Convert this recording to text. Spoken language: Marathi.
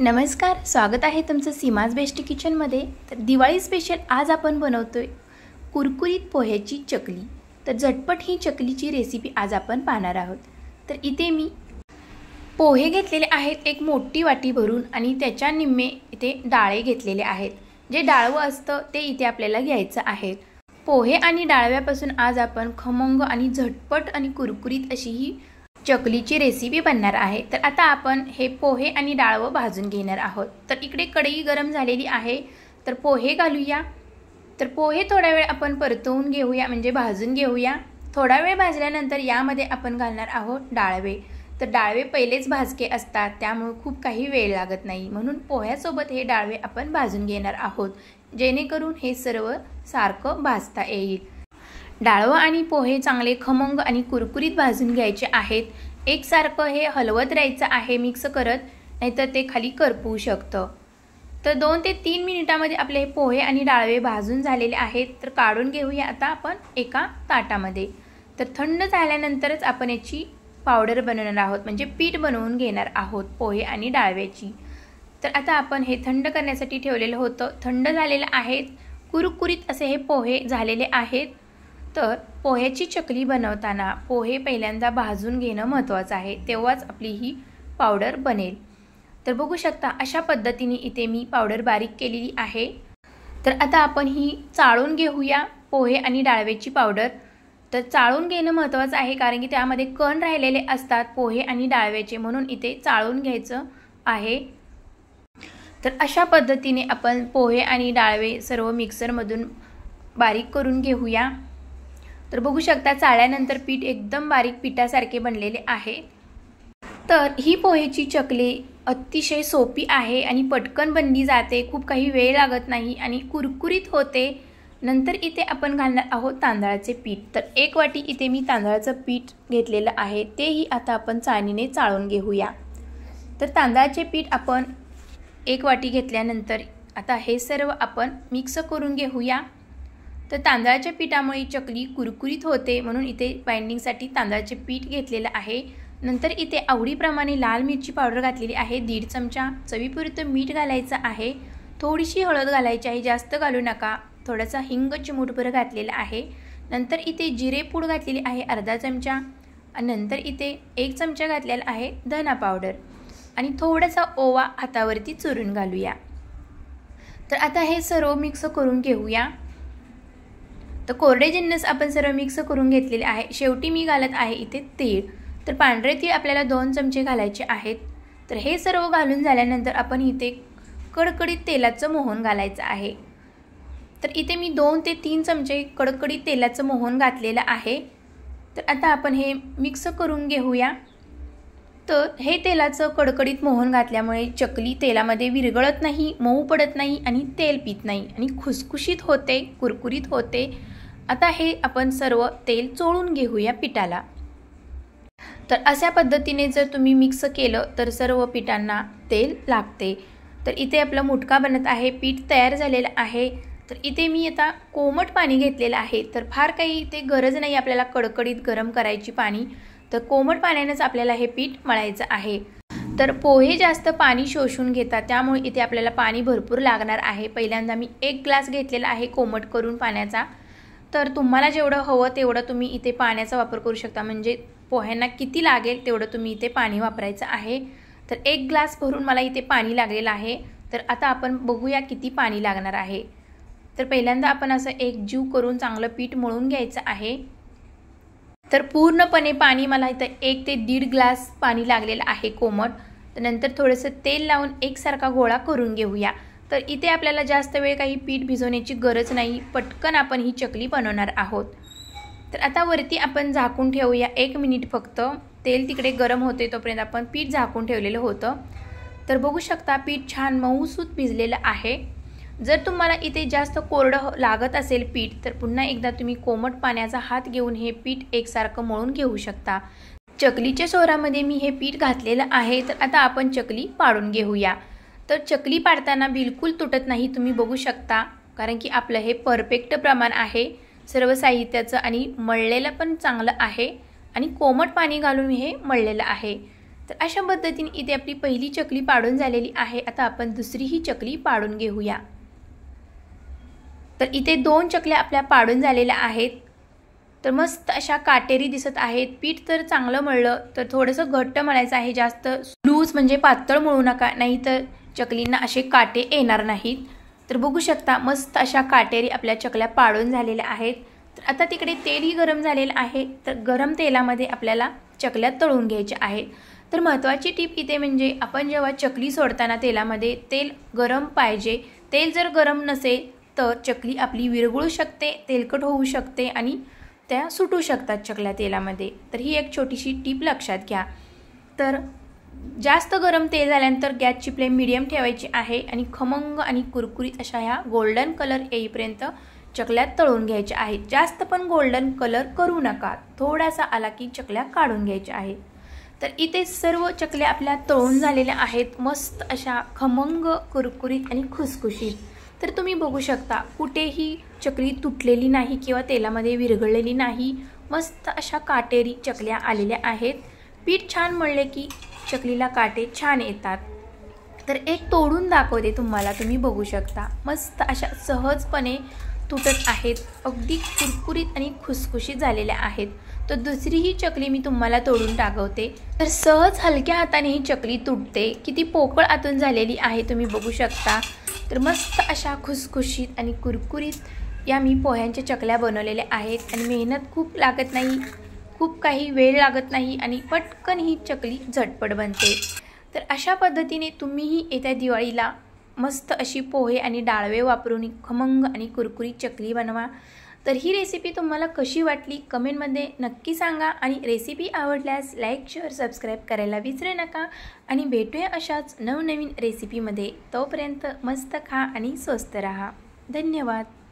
नमस्कार स्वागत आहे तुमचं सीमाज बेस्ट किचनमध्ये तर दिवाळी स्पेशल आज आपण बनवतो आहे कुरकुरीत पोह्याची चकली तर झटपट ही चकलीची रेसिपी आज आपण पाहणार आहोत तर इथे मी पोहे घेतलेले आहेत एक मोठी वाटी भरून आणि त्याच्या निम्मे इथे डाळे घेतलेले आहेत जे डाळवं असतं ते इथे आपल्याला घ्यायचं आहे पोहे आणि डाळव्यापासून आज आपण खमंग आणि झटपट आणि कुरकुरीत अशी ही चकलीची रेसिपी बनणार आहे तर आता आपण हे पोहे आणि डाळवं भाजून घेणार आहोत तर इकडे कढई गरम झालेली आहे तर पोहे घालूया तर पोहे थोडा वेळ आपण परतवून घेऊया म्हणजे भाजून घेऊया थोडा वेळ भाजल्यानंतर यामध्ये आपण घालणार आहोत डाळवे तर डाळवे पहिलेच भाजके असतात त्यामुळे खूप काही वेळ लागत नाही म्हणून पोह्यासोबत हे डाळवे आपण भाजून घेणार आहोत जेणेकरून हे सर्व सारखं भाजता येईल डाळवं आणि पोहे चांगले खमंग आणि कुरकुरीत भाजून घ्यायचे आहेत एकसारखं हे हलवत राहायचं आहे मिक्स करत नाहीतर ते खाली करपवू शकतं तर दोन ते तीन मिनिटामध्ये आपले हे पोहे आणि डाळवे भाजून झालेले आहेत तर काढून घेऊया आता आपण एका ताटामध्ये तर थंड झाल्यानंतरच आपण याची पावडर बनवणार आहोत म्हणजे पीठ बनवून घेणार आहोत पोहे आणि डाळव्याची तर आता आपण हे थंड करण्यासाठी ठेवलेलं होतं थंड झालेलं आहेत कुरकुरीत असे हे पोहे झालेले आहेत तर पोह्याची चकली बनवताना पोहे पहिल्यांदा भाजून घेणं महत्त्वाचं आहे तेव्हाच आपली ही पावडर बनेल तर बघू शकता अशा पद्धतीने इथे मी पावडर बारीक केलेली आहे तर आता आपण ही चाळून घेऊया पोहे आणि डाळव्याची पावडर तर चाळून घेणं महत्त्वाचं आहे कारण की त्यामध्ये कण राहिलेले असतात पोहे आणि डाळव्याचे म्हणून इथे चाळून घ्यायचं आहे तर अशा पद्धतीने आपण पोहे आणि डाळवे सर्व मिक्सरमधून बारीक करून घेऊया तर बघू शकता चाळ्यानंतर पीठ एकदम बारीक पिठासारखे बनलेले आहे तर ही पोहेची चकली अतिशय सोपी आहे आणि पटकन बनली जाते खूप काही वेळ लागत नाही आणि कुरकुरीत होते नंतर इथे आपण घालणार आहोत तांदळाचे पीठ तर एक वाटी इथे मी तांदळाचं पीठ घेतलेलं आहे तेही आता आपण चाळणीने चाळून घेऊया तर तांदळाचे पीठ आपण एक वाटी घेतल्यानंतर आता हे सर्व आपण मिक्स करून घेऊया तर तांदळाच्या पिठामुळे चकली कुरकुरीत होते म्हणून इथे बाइंडिंगसाठी तांदळाचे पीठ घेतलेलं आहे नंतर इथे आवडीप्रमाणे लाल मिरची पावडर घातलेली आहे दीड चमचा चवीपुरतं मीठ घालायचं आहे थोडीशी हळद घालायची आहे जास्त घालू नका थोडासा हिंग चिमूटभर घातलेला आहे नंतर इथे जिरेपूड घातलेली आहे अर्धा चमचा नंतर इथे एक चमचा घातलेला आहे धना पावडर आणि थोडासा ओवा हातावरती चुरून घालूया तर आता हे सर्व मिक्स करून घेऊया तर कोरडे जिन्नस आपण सर्व मिक्स करून घेतलेले आहे शेवटी मी घालत आहे इथे तीळ तर पांढरे तीळ आपल्याला दोन चमचे घालायचे आहेत तर हे सर्व घालून झाल्यानंतर आपण इथे कडकडीत तेलाचं मोहन घालायचं आहे तर इथे मी दोन ते तीन चमचे कडकडीत तेलाचं मोहन घातलेलं आहे तर आता आपण हे मिक्स करून घेऊया तर हे तेलाचं कडकडीत मोहन घातल्यामुळे चकली तेलामध्ये विरगळत नाही मऊ पडत नाही आणि तेल पित नाही आणि खुसखुशीत होते कुरकुरीत होते आता हे आपण सर्व तेल चोळून घेऊया पिठाला तर अशा पद्धतीने जर तुम्ही मिक्स केलं तर सर्व पिठांना तेल लागते तर इथे आपला मुटका बनत आहे पीठ तयार झालेलं आहे तर इथे मी आता कोमट पाणी घेतलेलं आहे तर फार काही इथे गरज नाही आपल्याला कडकडीत गरम करायची पाणी तर कोमट पाण्यानेच आपल्याला हे पीठ मळायचं आहे तर पोहे जास्त पाणी शोषून घेतात त्यामुळे इथे आपल्याला पाणी भरपूर लागणार आहे पहिल्यांदा मी एक ग्लास घेतलेला आहे कोमट करून पाण्याचा तर तुम्हाला जेवढं हवं तेवढं तुम्ही इथे पाण्याचा वापर करू शकता म्हणजे पोह्यांना किती लागेल तेवढं तुम्ही इथे पाणी वापरायचं आहे तर एक ग्लास भरून मला इथे पाणी लागलेलं आहे तर आता आपण बघूया किती पाणी लागणार आहे तर पहिल्यांदा आपण असं एक जीव करून चांगलं पीठ मळून घ्यायचं आहे तर पूर्णपणे पाणी मला इथं एक ते दीड ग्लास पाणी लागलेलं आहे कोमट तर नंतर थोडंसं तेल लावून एकसारखा गोळा करून घेऊया तर इथे आपल्याला जास्त वेळ काही पीठ भिजवण्याची गरज नाही पटकन आपण ही चकली बनवणार आहोत तर आता वरती आपण झाकून ठेवूया एक मिनिट फक्त तेल तिकडे गरम होते तोपर्यंत आपण पीठ झाकून ठेवलेलं होतं तर बघू शकता पीठ छान मऊसूत भिजलेलं आहे जर तुम्हाला इथे जास्त कोरडं हो- लागत असेल पीठ तर पुन्हा एकदा तुम्ही कोमट पाण्याचा हात घेऊन हे पीठ एकसारखं मळून घेऊ शकता चकलीच्या सोहरामध्ये मी हे पीठ घातलेलं आहे तर आता आपण चकली पाडून घेऊया तर चकली पाडताना बिलकुल तुटत नाही तुम्ही बघू शकता कारण की आपलं हे परफेक्ट प्रमाण आहे सर्व साहित्याचं आणि मळलेलं पण चांगलं आहे आणि कोमट पाणी घालून हे मळलेलं आहे तर अशा पद्धतीने इथे आपली पहिली चकली पाडून झालेली आहे आता आपण दुसरी ही चकली पाडून घेऊया तर इथे दोन चकल्या आपल्या पाडून झालेल्या आहेत तर मस्त अशा काटेरी दिसत आहेत पीठ तर चांगलं मळलं तर थोडंसं घट्ट मळायचं आहे जास्त लूज म्हणजे पातळ मळू नका नाही तर चकलींना असे काटे येणार नाहीत तर बघू शकता मस्त अशा काटेरी आपल्या चकल्या पाडून झालेल्या आहेत तर आता तिकडे तेलही गरम झालेलं आहे तर गरम तेलामध्ये आपल्याला चकल्या तळून घ्यायच्या आहेत तर महत्त्वाची टीप इथे म्हणजे आपण जेव्हा चकली सोडताना तेलामध्ये तेल गरम पाहिजे तेल जर गरम नसेल तर चकली आपली विरघळू शकते तेलकट होऊ शकते आणि त्या सुटू शकतात चकल्या तेलामध्ये तर ही एक छोटीशी टीप लक्षात घ्या तर जास्त गरम तेल झाल्यानंतर गॅसची फ्लेम मिडियम ठेवायची आहे आणि खमंग आणि कुरकुरीत अशा ह्या गोल्डन कलर येईपर्यंत चकल्यात तळून घ्यायच्या आहेत जास्त पण गोल्डन कलर करू नका थोडासा आला की चकल्या काढून घ्यायच्या आहेत तर इथे सर्व चकल्या आपल्या तळून झालेल्या आहेत मस्त अशा खमंग कुरकुरीत आणि खुसखुशीत तर तुम्ही बघू शकता कुठेही चकली तुटलेली नाही किंवा तेलामध्ये विरघळलेली नाही मस्त अशा काटेरी चकल्या आलेल्या आहेत पीठ छान मळले की चकलीला काटे छान येतात तर एक तोडून दाखवते तुम्हाला तुम्ही बघू शकता मस्त अशा सहजपणे तुटत आहेत अगदी कुरकुरीत आणि खुसखुशीत झालेल्या आहेत तर दुसरी ही चकली मी तुम्हाला तोडून दाखवते तर सहज हलक्या हाताने ही चकली तुटते किती पोकळ आतून झालेली आहे तुम्ही बघू शकता तर मस्त अशा खुसखुशीत आणि कुरकुरीत या मी पोह्यांच्या चकल्या बनवलेल्या आहेत आणि मेहनत खूप लागत नाही खूप काही वेळ लागत नाही आणि पटकन ही चकली झटपट बनते तर अशा पद्धतीने तुम्हीही येत्या दिवाळीला मस्त अशी पोहे आणि डाळवे वापरून खमंग आणि कुरकुरीत चकली बनवा तर ही रेसिपी तुम्हाला कशी वाटली कमेंटमध्ये नक्की सांगा आणि रेसिपी आवडल्यास लाईक शेअर सबस्क्राईब करायला विसरू नका आणि भेटूया अशाच नवनवीन रेसिपीमध्ये तोपर्यंत मस्त खा आणि स्वस्त रहा धन्यवाद